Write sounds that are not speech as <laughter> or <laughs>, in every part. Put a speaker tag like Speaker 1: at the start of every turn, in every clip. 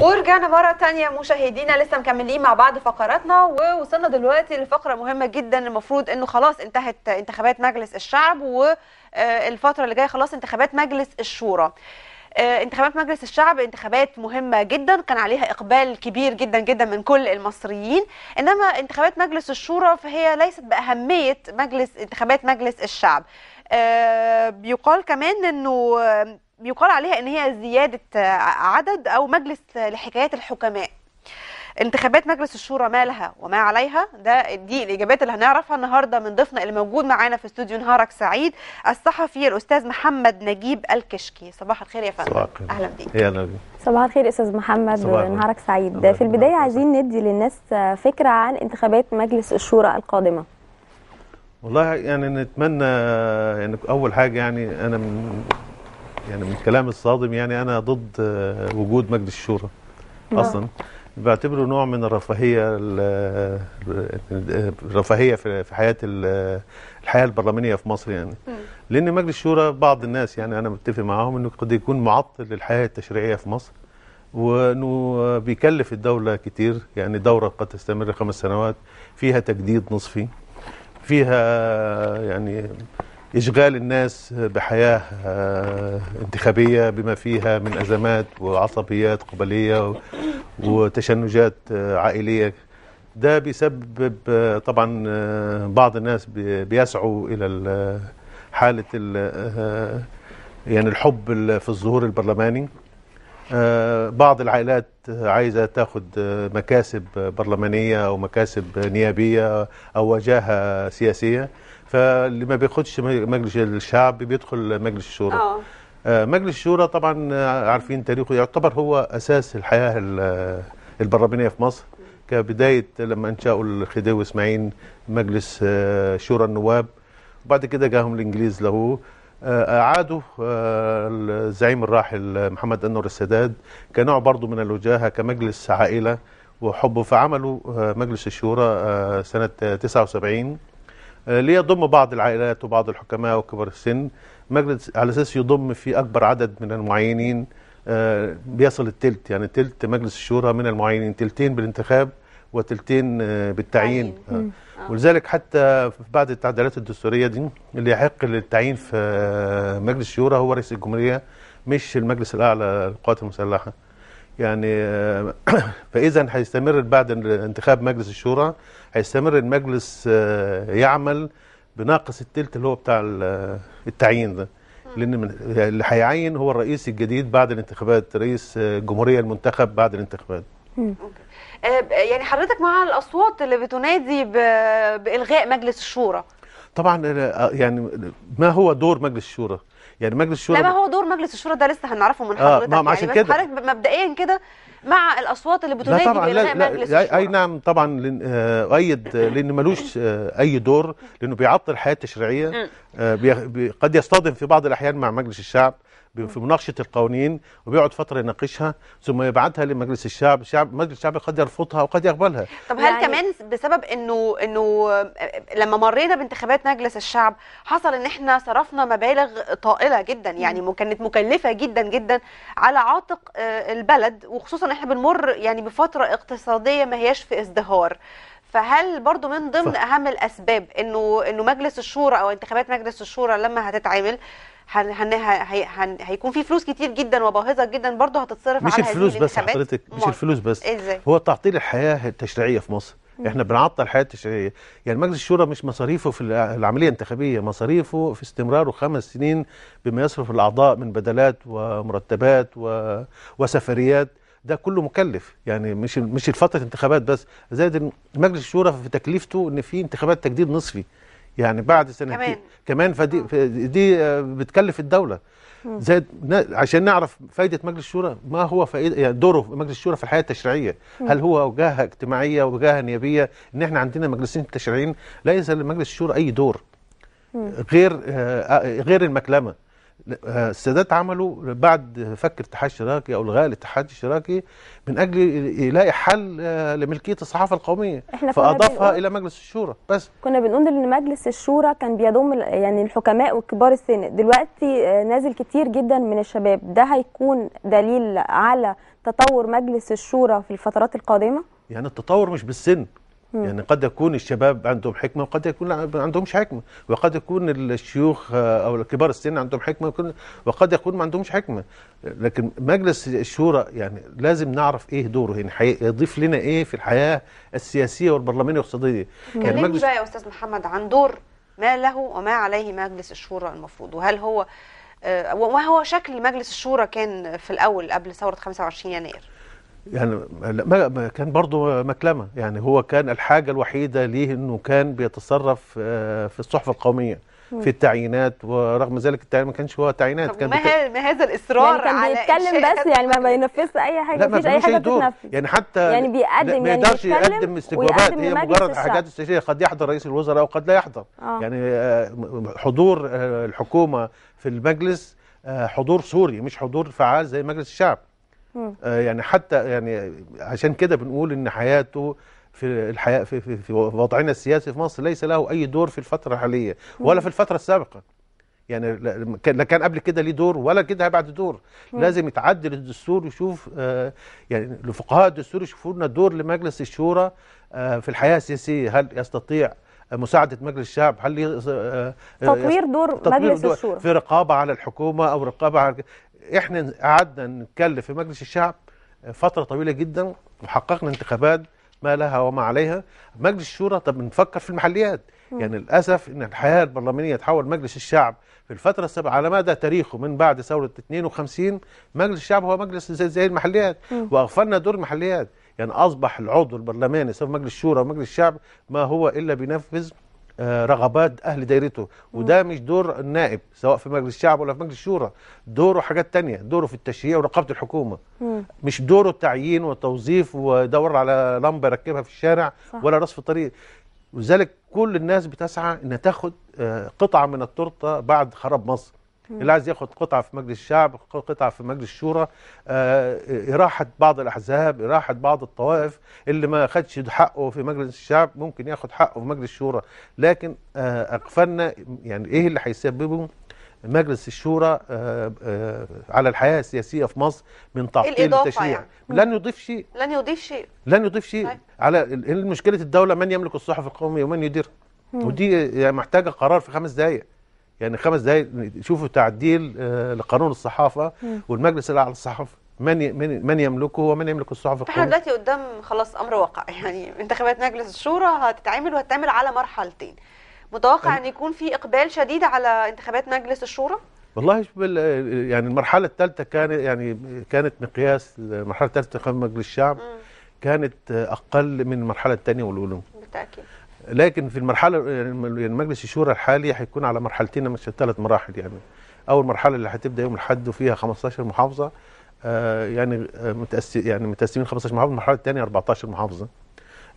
Speaker 1: ورجعنا مرة تانية مشاهدينا لسه مكملين مع بعض فقراتنا ووصلنا دلوقتي لفقرة مهمة جدا المفروض انه خلاص انتهت انتخابات مجلس الشعب والفترة اللي جاية خلاص انتخابات مجلس الشورى. آه، انتخابات مجلس الشعب انتخابات مهمه جدا كان عليها اقبال كبير جدا جدا من كل المصريين انما انتخابات مجلس الشورى فهي ليست باهميه مجلس انتخابات مجلس الشعب بيقال آه، كمان انه بيقال عليها ان هي زياده عدد او مجلس لحكايات الحكماء انتخابات مجلس الشورى ما لها وما عليها ده دي الاجابات اللي هنعرفها النهارده من ضيفنا اللي موجود معانا في استوديو نهارك سعيد الصحفي الاستاذ محمد نجيب الكشكي صباح الخير يا فندم اهلا بيك
Speaker 2: اهلا بيك صباح الخير استاذ محمد نهارك سعيد ده في البدايه عايزين ندي للناس فكره عن انتخابات مجلس الشورى القادمه
Speaker 3: والله يعني نتمنى يعني اول حاجه يعني انا من يعني من الكلام الصادم يعني انا ضد آه، وجود مجلس الشورى نعم. اصلا بعتبره نوع من الرفاهيه الرفاهيه آه، في حياه آه، الحياه البرلمانيه في مصر يعني لان مجلس الشورى بعض الناس يعني انا متفق معاهم انه قد يكون معطل للحياه التشريعيه في مصر وانه بيكلف الدوله كتير يعني دوره قد تستمر خمس سنوات فيها تجديد نصفي فيها يعني إشغال الناس بحياة آه، انتخابية بما فيها من أزمات وعصبيات قبلية وتشنجات آه، عائلية ده بيسبب آه، طبعا بعض الناس بيسعوا إلى حالة يعني الحب في الظهور البرلماني بعض العائلات عايزة تاخد مكاسب برلمانية أو مكاسب نيابية أو وجاهة سياسية فاللي ما بياخدش مجلس الشعب بيدخل مجلس الشورى اه, آه، مجلس الشورى طبعا آه، عارفين تاريخه يعتبر هو اساس الحياه البرلمانيه في مصر كبدايه لما انشاوا الخديوي اسماعيل مجلس آه، شورى النواب وبعد كده جاهم الانجليز له اعادوا الزعيم الراحل محمد انور السادات كنوع برضه من الوجاهه كمجلس عائله وحبه فعملوا مجلس الشورى سنه 79 آه، ليضم بعض العائلات وبعض الحكماء وكبار السن مجلس على اساس يضم في اكبر عدد من المعينين آه، بيصل التلت يعني تلت مجلس الشورى من المعينين تلتين بالانتخاب وتلتين آه، بالتعيين ولذلك حتى بعد التعديلات الدستوريه دي اللي يحق للتعيين في مجلس الشورى هو رئيس الجمهوريه مش المجلس الاعلى للقوات المسلحه يعني آه، <clears throat> فاذا هيستمر بعد انتخاب مجلس الشورى هيستمر المجلس آه، يعمل بناقص التلت اللي هو بتاع آه، التعيين ده لان اللي هيعين هو الرئيس الجديد بعد الانتخابات رئيس الجمهوريه المنتخب بعد الانتخابات
Speaker 1: يعني حضرتك مع الاصوات اللي بتنادي بالغاء مجلس الشورى
Speaker 3: طبعا يعني ما هو دور مجلس الشورى يعني مجلس الشورى لا ما
Speaker 1: هو دور مجلس الشورى ده لسه هنعرفه من آه، حضرتك آه ما عشان يعني كده حضرتك مبدئيا كده مع الاصوات اللي بتنادي بانهاء مجلس لا الشورى اي
Speaker 3: نعم طبعا آه، اؤيد آه، لان ملوش اي دور لانه بيعطل الحياه التشريعيه قد يصطدم في بعض الاحيان مع مجلس الشعب في مناقشه القوانين وبيقعد فتره يناقشها ثم يبعتها لمجلس الشعب، الشعب مجلس الشعب قد يرفضها وقد يقبلها.
Speaker 1: طب هل يعني كمان بسبب انه انه لما مرينا بانتخابات مجلس الشعب حصل ان احنا صرفنا مبالغ طائله جدا يعني كانت مكلفه جدا جدا على عاتق آه، البلد وخصوصا احنا بنمر يعني بفتره اقتصاديه ما هياش في ازدهار. فهل برضو من ضمن ف... اهم الاسباب انه انه مجلس الشورى او انتخابات مجلس الشورى لما هتتعمل هن هن هن هيكون في فلوس كتير جدا وباهظه جدا برضه هتتصرف مش على الفلوس بس حضرتك مش الفلوس بس إزاي؟
Speaker 3: هو تعطيل الحياه التشريعيه في مصر احنا بنعطل الحياه التشريعيه يعني مجلس الشورى مش مصاريفه في العمليه الانتخابيه مصاريفه في استمراره خمس سنين بما يصرف الاعضاء من بدلات ومرتبات و... وسفريات ده كله مكلف يعني مش مش الفتره انتخابات بس زائد مجلس الشورى في تكلفته ان في انتخابات تجديد نصفي يعني بعد سنتين كمان, كمان فدي آه. دي آه، بتكلف الدوله زائد عشان نعرف فائده مجلس الشورى ما هو فائده يعني دوره في مجلس الشورى في الحياه التشريعيه هل هو جهه اجتماعيه وجهه نيابيه ان احنا عندنا مجلسين تشريعيين ليس لمجلس الشورى اي دور غير آه، غير المكلمه السادات عملوا بعد فك الاتحاد الشراكي او الغاء الاتحاد الشراكي من اجل يلاقي حل آه، لملكيه الصحافه القوميه
Speaker 2: احنا فاضافها الى
Speaker 3: مجلس الشورى
Speaker 2: بس كنا بنقول ان مجلس الشورى كان بيضم يعني الحكماء وكبار السن دلوقتي آه، نازل كتير جدا من الشباب ده هيكون دليل على تطور مجلس الشورى في الفترات القادمه
Speaker 3: يعني التطور مش بالسن مم. يعني قد يكون الشباب عندهم حكمه وقد يكون ما عندهمش حكمه وقد يكون الشيوخ آه، او كبار السن عندهم حكمه وقد يكون ما عندهمش حكمه لكن مجلس الشورى يعني لازم نعرف ايه دوره يعني يضيف لنا ايه في الحياه السياسيه والبرلمانيه والاقتصاديه يعني مجلس بقى يا
Speaker 1: استاذ محمد عن دور ما له وما عليه مجلس الشورى المفروض وهل هو آه، وما هو شكل مجلس الشورى كان في الاول قبل ثوره 25 يناير
Speaker 3: يعني ما كان برضه مكلمة يعني هو كان الحاجة الوحيدة ليه أنه كان بيتصرف آه، في الصحف القومية في التعيينات ورغم ذلك التعيين ما كانش هو تعيينات كان ما, بت...
Speaker 2: ما هذا الاصرار يعني كان بيتكلم بس يعني ما بينفذش اي حاجه ما فيش اي حاجه بتتنفذ
Speaker 3: يعني حتى يعني بيقدم يعني ما يقدرش يقدم استجوابات هي مجرد حاجات استشاريه قد يحضر رئيس الوزراء وقد لا يحضر آه. يعني آه، حضور آه، الحكومه في المجلس حضور سوري مش حضور فعال زي مجلس الشعب آه يعني حتى يعني عشان كده بنقول ان حياته في الحياه في, في, في وضعنا السياسي في مصر ليس له اي دور في الفتره الحاليه ولا في الفتره السابقه يعني لا كان قبل كده ليه دور ولا كده بعد دور مم. لازم يتعدل الدستور ويشوف آه، يعني لفقهاء الدستور يشوفوا لنا دور لمجلس الشورى آه، في الحياه السياسيه هل يستطيع مساعدة مجلس الشعب هل آه، تطوير دور مجلس الشورى في رقابة على الحكومة أو رقابة على احنا قعدنا نتكلم في مجلس الشعب فتره طويله جدا وحققنا انتخابات ما لها وما عليها مجلس الشورى طب بنفكر في المحليات م. يعني للاسف ان الحياه البرلمانيه تحول مجلس الشعب في الفتره السابقه على مدى تاريخه من بعد ثوره 52 مجلس الشعب هو مجلس زي, زي المحليات واغفلنا دور المحليات يعني اصبح العضو البرلماني سواء مجلس الشورى ومجلس الشعب ما هو الا بينفذ آه، رغبات اهل دايرته وده مش دور النائب سواء في مجلس الشعب ولا في مجلس الشورى دوره حاجات تانية دوره في التشريع ورقابه الحكومه مم. مش دوره التعيين والتوظيف ويدور على لمبه يركبها في الشارع صح. ولا رصف الطريق وذلك كل الناس بتسعى انها تاخد آه، قطعه من التورته بعد خراب مصر اللي عايز ياخد قطعه في مجلس الشعب قطعه في مجلس الشورى آه، اراحه بعض الاحزاب اراحه بعض الطوائف اللي ما خدش حقه في مجلس الشعب ممكن ياخد حقه في مجلس الشورى لكن اقفلنا آه، يعني ايه اللي هيسببه مجلس الشورى آه، على الحياه السياسيه في مصر من تعطيل التشريع يعني. لن يضيف شيء
Speaker 1: لن يضيف شيء
Speaker 3: لن يضيف شيء طيب. على إيه مشكله الدوله من يملك الصحف القوميه ومن يديرها ودي محتاجه قرار في خمس دقائق يعني خمس دقائق شوفوا تعديل آه، لقانون الصحافه والمجلس الاعلى للصحافه من من من يملكه ومن يملك الصحف القوميه؟ احنا دلوقتي
Speaker 1: قدام خلاص امر واقع <laughs> يعني انتخابات مجلس الشورى هتتعمل وهتتعمل على مرحلتين متوقع ان يكون في اقبال شديد على انتخابات مجلس الشورى
Speaker 3: والله يعني المرحله الثالثه كان يعني كانت مقياس المرحله الثالثه مجلس الشعب كانت اقل من المرحله الثانيه والاولى بالتاكيد لكن في المرحله يعني مجلس الشورى الحالي هيكون على مرحلتين مش ثلاث مراحل يعني اول مرحله اللي هتبدا يوم الاحد وفيها 15 محافظه آه يعني آه، متأس يعني متقسمين 15 محافظه المرحله الثانيه 14 محافظه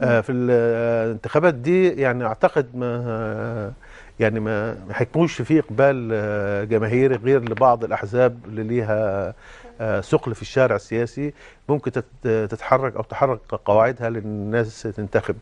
Speaker 3: آه في الانتخابات آه، دي يعني اعتقد ما آه يعني ما حيكونش في اقبال آه، جماهيري غير لبعض الاحزاب اللي ليها آه، ثقل في الشارع السياسي ممكن تتحرك او تحرك قواعدها للناس تنتخب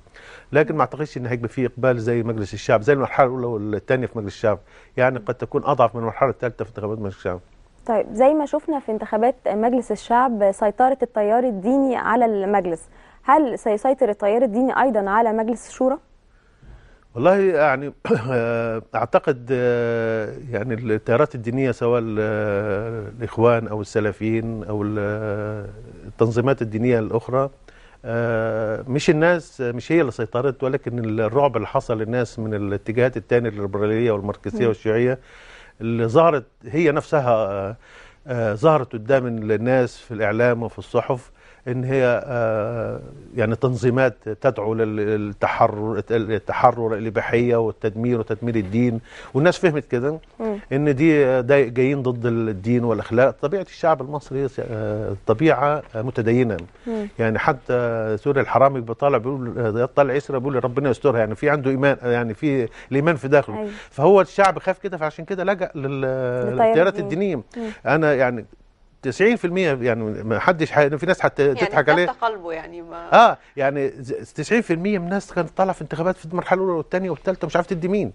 Speaker 3: لكن ما اعتقدش ان هيبقى في اقبال زي مجلس الشعب زي المرحله الاولى والثانيه في مجلس الشعب يعني قد تكون اضعف من المرحله الثالثه في انتخابات مجلس الشعب
Speaker 2: طيب زي ما شفنا في انتخابات مجلس الشعب سيطره التيار الديني على المجلس هل سيسيطر التيار الديني ايضا على مجلس الشورى
Speaker 3: والله يعني <clears throat> اعتقد آه، يعني التيارات الدينيه سواء آه، الاخوان او السلفيين او آه، التنظيمات الدينيه الاخرى مش الناس مش هي اللي سيطرت ولكن الرعب اللي حصل للناس من الاتجاهات الثانيه الليبراليه والماركسيه والشيوعيه اللي ظهرت هي نفسها ظهرت قدام الناس في الاعلام وفي الصحف ان هي آه، يعني تنظيمات تدعو للتحرر التحرر الاباحيه والتدمير وتدمير الدين والناس فهمت كده ان دي آه، جايين ضد الدين والاخلاق طبيعه الشعب المصري آه، طبيعه متدينه يعني حتى سوري الحرامي بيطالع بيقول طالع يسرى بيقول ربنا يسترها يعني في عنده ايمان يعني في الايمان في داخله أيوة. فهو الشعب خاف كده فعشان كده لجأ للتيارات الدينيه انا يعني 90% يعني ما حدش حي... في ناس حتى يعني تضحك عليه يعني
Speaker 1: قلبه يعني ما اه
Speaker 3: يعني 90% من الناس كانت طالعه في انتخابات في المرحله الاولى والثانيه والثالثه مش عارف تدي مين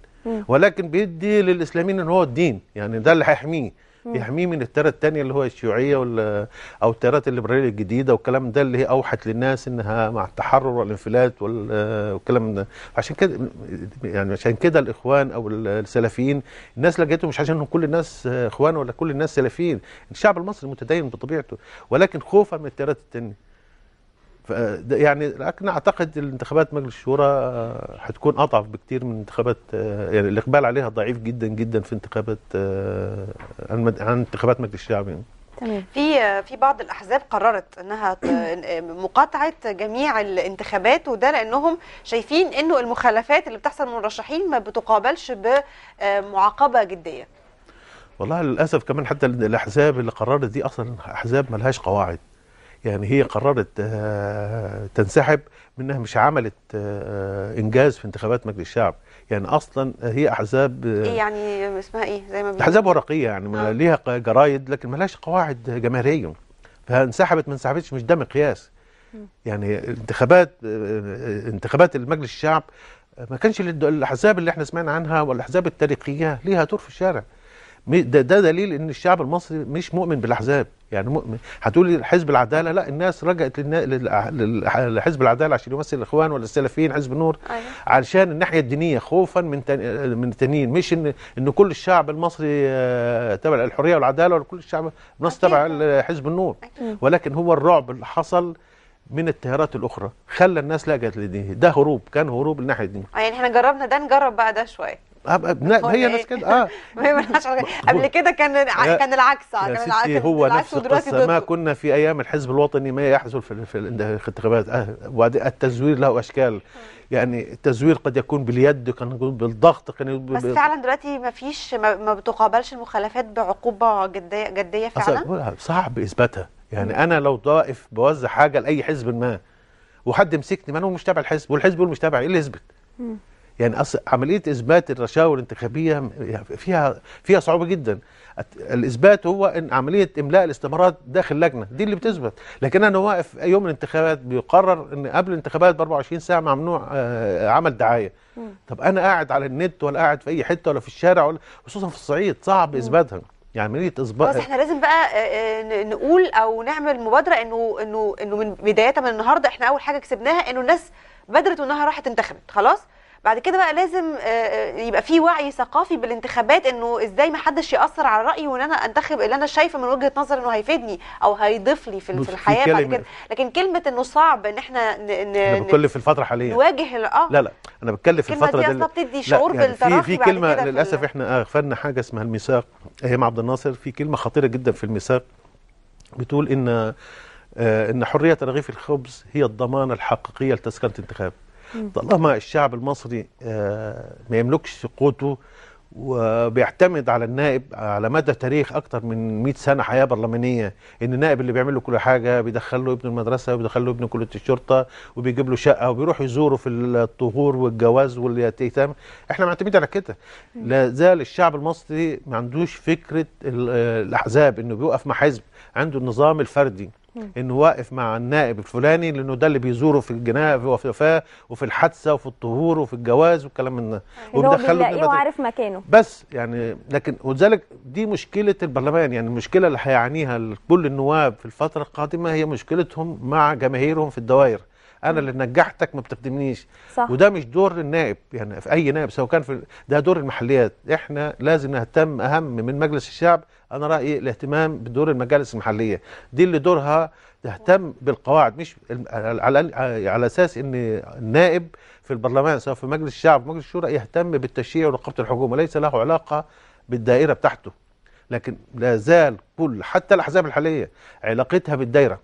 Speaker 3: ولكن بيدي للاسلاميين ان هو الدين يعني ده اللي هيحميه يحميه من التيارات الثانيه اللي هو الشيوعيه او التيارات الليبراليه الجديده والكلام ده اللي هي اوحت للناس انها مع التحرر والانفلات والكلام ده عشان كده يعني عشان كده الاخوان او السلفيين الناس لقيتهم مش عشان كل الناس اخوان ولا كل الناس سلفيين الشعب المصري متدين بطبيعته ولكن خوفا من التيارات الثانيه يعني لكن اعتقد الانتخابات مجلس الشورى هتكون آه، اضعف بكتير من انتخابات آه، يعني الاقبال عليها ضعيف جدا جدا في انتخابات آه، عن انتخابات مجلس الشعب يعني.
Speaker 1: تمام في في بعض الاحزاب قررت انها مقاطعه جميع الانتخابات وده لانهم شايفين انه المخالفات اللي بتحصل من المرشحين ما بتقابلش بمعاقبه جديه
Speaker 3: والله للاسف كمان حتى الاحزاب اللي قررت دي اصلا احزاب ملهاش قواعد يعني هي قررت آه، تنسحب منها مش عملت آه، آه، انجاز في انتخابات مجلس الشعب يعني اصلا هي احزاب ايه
Speaker 1: يعني اسمها ايه زي ما احزاب
Speaker 3: ورقيه يعني آه. ليها جرايد لكن ما لهاش قواعد جماهيريه فانسحبت ما انسحبتش مش ده مقياس يعني انتخابات انتخابات المجلس الشعب ما كانش الاحزاب اللي احنا سمعنا عنها والاحزاب التاريخيه ليها دور في الشارع ده, ده دليل ان الشعب المصري مش مؤمن بالاحزاب يعني مؤمن هتقولي حزب العداله لا الناس رجعت للنا... لحزب العداله عشان يمثل الاخوان ولا السلفيين حزب النور أيه. علشان الناحيه الدينيه خوفا من تن... من التانيين مش ان ان كل الشعب المصري آه، تبع الحريه والعداله ولا كل الشعب المصري تبع حزب النور أكيد. ولكن هو الرعب اللي حصل من التيارات الاخرى خلى الناس لجأت للدين ده هروب كان هروب للناحيه الدينيه
Speaker 1: يعني احنا جربنا ده نجرب بقى ده شويه
Speaker 3: هي إيه؟ ناس كده اه
Speaker 1: <laughs> ما هي إيه. قبل كده كان كان العكس آه، كان العكس هو نفس القصه ما
Speaker 3: كنا في ايام الحزب الوطني ما يحصل في الانتخابات آه، وبعدين التزوير له اشكال يعني التزوير قد يكون باليد كان يكون بالضغط كان يكون بس فعلا
Speaker 1: دلوقتي ما فيش ما بتقابلش المخالفات بعقوبه جديه جديه فعلا
Speaker 3: صعب اثباتها يعني انا لو واقف بوزع حاجه لاي حزب ما وحد مسكني ما انا مش تابع الحزب والحزب مش تابع ايه اللي يثبت يعني أصل عملية إثبات الرشاوى الانتخابية فيها فيها صعوبة جدا الإثبات هو إن عملية إملاء الاستمارات داخل لجنة دي اللي بتثبت لكن أنا واقف يوم الانتخابات بيقرر إن قبل الانتخابات ب 24 ساعة ممنوع آه، عمل دعاية طب أنا قاعد على النت ولا قاعد في أي حتة ولا في الشارع ولا خصوصا في الصعيد صعب إثباتها يعني عمليه اصباح بس احنا
Speaker 1: لازم بقى آه، آه، نقول او نعمل مبادره انه انه انه من بدايه من النهارده احنا اول حاجه كسبناها انه الناس بدرت وانها راحت انتخبت خلاص بعد كده بقى لازم آه، آه، يبقى في وعي ثقافي بالانتخابات انه ازاي ما حدش ياثر على رايي وان انا انتخب اللي انا شايفه من وجهه نظر انه هيفيدني او هيضيف لي في, في الحياه بعد كده لكن كلمه انه صعب ان احنا ن... ن... انا بتكلم في الفتره حاليا نواجه اه لا لا
Speaker 3: انا بتكلم في الفتره دي الكلمه بتدي شعور يعني بالتراخي في, في كلمه للاسف احنا اغفلنا آه، حاجه اسمها الميثاق ايام عبد الناصر في كلمه خطيره جدا في الميثاق بتقول ان ان حريه ترغيف الخبز هي الضمانه الحقيقيه لتسكنه الانتخاب طالما الشعب المصري آه، ما يملكش قوته وبيعتمد على النائب على مدى تاريخ اكتر من 100 سنه حياه برلمانيه ان النائب اللي بيعمل له كل حاجه بيدخل له ابن المدرسه وبيدخل له ابن كليه الشرطه وبيجيب له شقه وبيروح يزوره في الطهور والجواز واليتيم احنا معتمدين على كده لا زال الشعب المصري ما عندوش فكره الاحزاب انه بيوقف مع حزب عنده النظام الفردي انه واقف مع النائب الفلاني لانه ده اللي بيزوره في الجنايه في وفاه وفي الحادثه وفي الطهور وفي الجواز والكلام من ده وبيدخله هو
Speaker 2: وعارف مكانه
Speaker 3: بس يعني لكن ولذلك دي مشكله البرلمان يعني المشكله اللي هيعانيها كل النواب في الفتره القادمه هي مشكلتهم مع جماهيرهم في الدوائر انا اللي نجحتك ما بتخدمنيش صح. وده مش دور النائب يعني في اي نائب سواء كان في ده دور المحليات احنا لازم نهتم اهم من مجلس الشعب انا رايي الاهتمام بدور المجالس المحليه دي اللي دورها تهتم بالقواعد مش على على اساس ان النائب في البرلمان سواء في مجلس الشعب مجلس الشورى يهتم بالتشريع ورقابه الحكومه وليس له علاقه بالدائره بتاعته لكن لا زال كل حتى الاحزاب الحاليه علاقتها بالدايره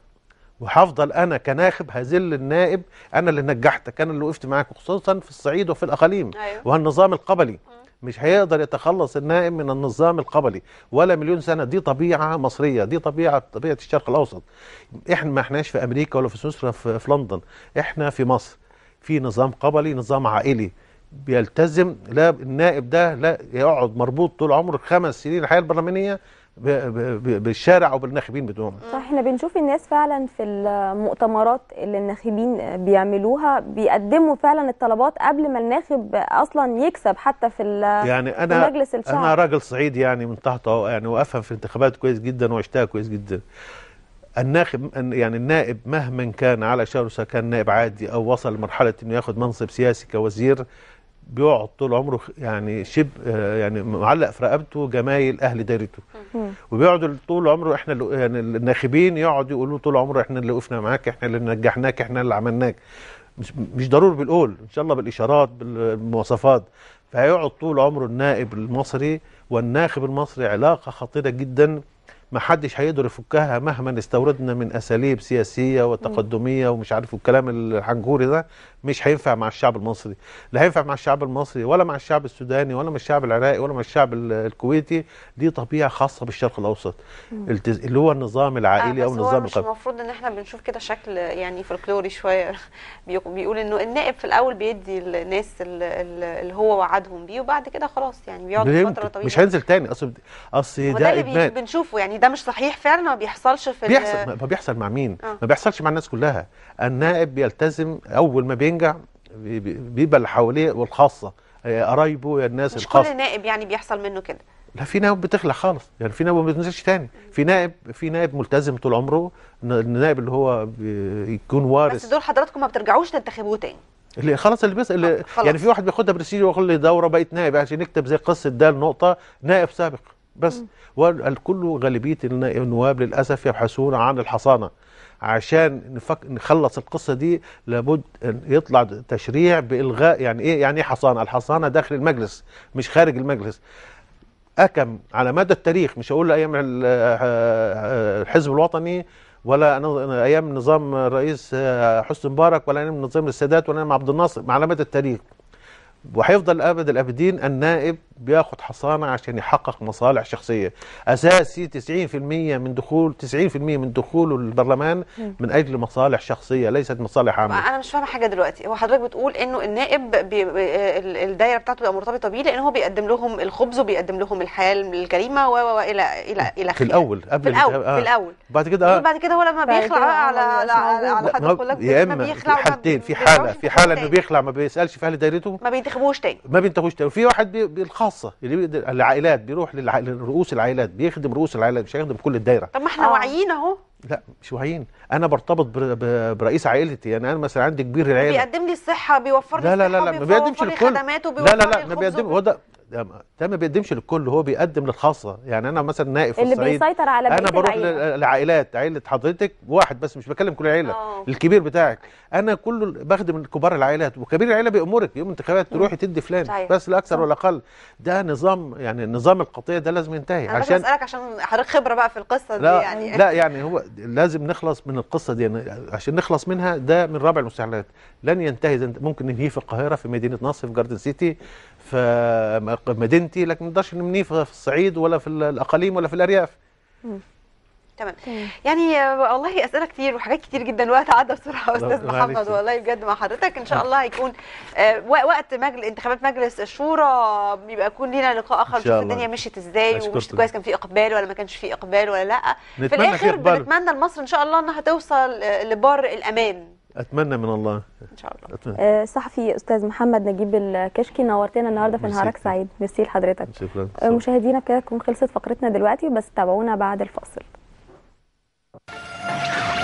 Speaker 3: وهفضل انا كناخب هذل النائب انا اللي نجحتك انا اللي وقفت معاك خصوصا في الصعيد وفي الاقاليم أيوه. وهالنظام القبلي مش هيقدر يتخلص النائم من النظام القبلي ولا مليون سنه دي طبيعه مصريه دي طبيعه طبيعه الشرق الاوسط احنا ما احناش في امريكا ولا في سويسرا في, في لندن احنا في مصر في نظام قبلي نظام عائلي بيلتزم لا النائب ده لا يقعد مربوط طول عمره خمس سنين الحياه البرلمانيه بالشارع او بالناخبين بتوعهم
Speaker 2: صح احنا بنشوف الناس فعلا في المؤتمرات اللي الناخبين بيعملوها بيقدموا فعلا الطلبات قبل ما الناخب اصلا يكسب حتى في يعني انا في مجلس الشعب انا
Speaker 3: راجل صعيدي يعني من تحت يعني وافهم في الانتخابات كويس جدا وعشتها كويس جدا الناخب يعني النائب مهما كان على شرسه كان نائب عادي او وصل لمرحله انه ياخذ منصب سياسي كوزير بيقعد طول عمره يعني شبه آه، يعني معلق في رقبته جمايل اهل دايرته وبيقعدوا طول عمره احنا يعني الناخبين يقعدوا يقولوا طول عمره احنا اللي وقفنا معاك احنا اللي نجحناك احنا اللي عملناك مش مش ضروري بالقول ان شاء الله بالاشارات بالمواصفات فهيقعد طول عمره النائب المصري والناخب المصري علاقه خطيره جدا ما حدش هيقدر يفكها مهما استوردنا من اساليب سياسيه وتقدميه ومش عارف الكلام الحنجوري ده مش هينفع مع الشعب المصري لا هينفع مع الشعب المصري ولا مع الشعب السوداني ولا مع الشعب العراقي ولا مع الشعب الكويتي دي طبيعه خاصه بالشرق الاوسط التز... اللي هو النظام العائلي آه او النظام القبلي
Speaker 2: المفروض
Speaker 1: ان احنا بنشوف كده شكل يعني فلكلوري شويه <laughs> بيقول انه النائب في الاول بيدي الناس اللي هو وعدهم بيه وبعد كده خلاص يعني بيقعد فتره طويله مش
Speaker 3: هينزل تاني اصل اصل ده, ده اللي
Speaker 1: بنشوفه يعني ده مش صحيح فعلا ما بيحصلش في بيحصل ما
Speaker 3: بيحصل مع مين؟ آه. ما بيحصلش مع الناس كلها النائب بيلتزم اول ما بينجع بيبقى اللي حواليه والخاصه آه، قرايبه الناس مش الخاصه مش
Speaker 1: كل نائب يعني بيحصل منه كده
Speaker 3: لا في نائب بتخلع خالص يعني في نائب ما بتنزلش تاني في نائب في نائب ملتزم طول عمره النائب اللي هو يكون وارث بس
Speaker 1: دول حضراتكم ما بترجعوش تنتخبوه تاني
Speaker 3: اللي خلاص اللي بيسال اللي آه، خلص. يعني في واحد بياخدها برسيجي وياخد لي دوره بقيت نائب عشان نكتب زي قصه ده النقطه نائب سابق بس والكل غالبيه النواب للاسف يبحثون عن الحصانه عشان نفك... نخلص القصه دي لابد ان يطلع تشريع بالغاء يعني ايه يعني ايه حصانه الحصانه داخل المجلس مش خارج المجلس اكم على مدى التاريخ مش هقول ايام آه، آه، الحزب الوطني ولا ايام نظام الرئيس آه، حسني مبارك ولا ايام نظام السادات ولا ايام عبد الناصر على مدى التاريخ وهيفضل ابد الابدين النائب بياخد حصانه عشان يحقق مصالح شخصيه اساسي 90% من دخول 90% من دخوله البرلمان من اجل مصالح شخصيه ليست مصالح عامه
Speaker 1: انا مش فاهمه حاجه دلوقتي هو حضرتك بتقول انه النائب بي... الدايره بتاعته بتبقى مرتبطه بيه لان هو بيقدم لهم الخبز وبيقدم لهم الحياه الكريمه و و الى الى الى في الاول قبل في الاول آه. في الاول
Speaker 3: بعد كده آه. بعد
Speaker 1: كده هو لما بيخلع بقى على آه، على, على حضرتك كلك يا اما حالتين
Speaker 3: في حاله في حاله انه بيخلع ما بيسالش في اهل دايرته
Speaker 1: ما بينتخبوش تاني
Speaker 3: ما بينتخبوش تاني وفي واحد بالخاص خاصه اللي بيقدر العائلات بيروح لرؤوس العائلات بيخدم رؤوس العائلات مش هيخدم كل الدايره
Speaker 1: طب ما احنا آه. واعيين اهو
Speaker 3: لا مش واعيين انا برتبط برئيس عائلتي يعني انا مثلا عندي كبير العيله
Speaker 1: بيقدم لي الصحه بيوفر لي لا لا لا لا ما
Speaker 3: بيقدمش الكل لا لا لا ما بيقدم هو ده ده ما بيقدمش للكل هو بيقدم للخاصه يعني انا مثلا نائف في الصعيد اللي بيسيطر على انا بروح للعائلات عائله حضرتك واحد بس مش بكلم كل العيله أوه. الكبير بتاعك انا كله بخدم كبار العائلات وكبير العيله بيامرك يوم انتخابات تروحي تدي فلان صحيح. بس لا اكثر ولا اقل ده نظام يعني النظام القطيع ده لازم ينتهي أنا عشان اسالك
Speaker 1: عشان حضرتك خبره بقى في القصه دي لا يعني لا
Speaker 3: يعني هو لازم نخلص من القصه دي يعني عشان نخلص منها ده من رابع المستحيلات لن ينتهي ممكن ننهيه في القاهره في مدينه نصر في جاردن سيتي في مدينتي لكن ما نقدرش ننهيه في الصعيد ولا في الاقاليم ولا في الارياف
Speaker 1: تمام يعني والله اسئله كتير وحاجات كتير جدا الوقت عدى بسرعه استاذ محمد والله بجد مع حضرتك ان شاء آه. الله هيكون آه، وقت مجل انتخابات مجلس الشورى بيبقى يكون لينا لقاء اخر نشوف الدنيا مشيت ازاي ومشيت كويس كان في اقبال ولا ما كانش في اقبال ولا لا في الاخر بنتمنى لمصر ان شاء الله انها
Speaker 2: توصل آه، لبر
Speaker 1: الامان اتمنى من الله
Speaker 3: ان شاء الله أتمنى.
Speaker 2: آه صحفي استاذ محمد نجيب الكشكي نورتنا النهارده في نهارك سعيد ميرسي لحضرتك شكرا آه، مشاهدينا بكده تكون خلصت فقرتنا دلوقتي بس تابعونا بعد الفاصل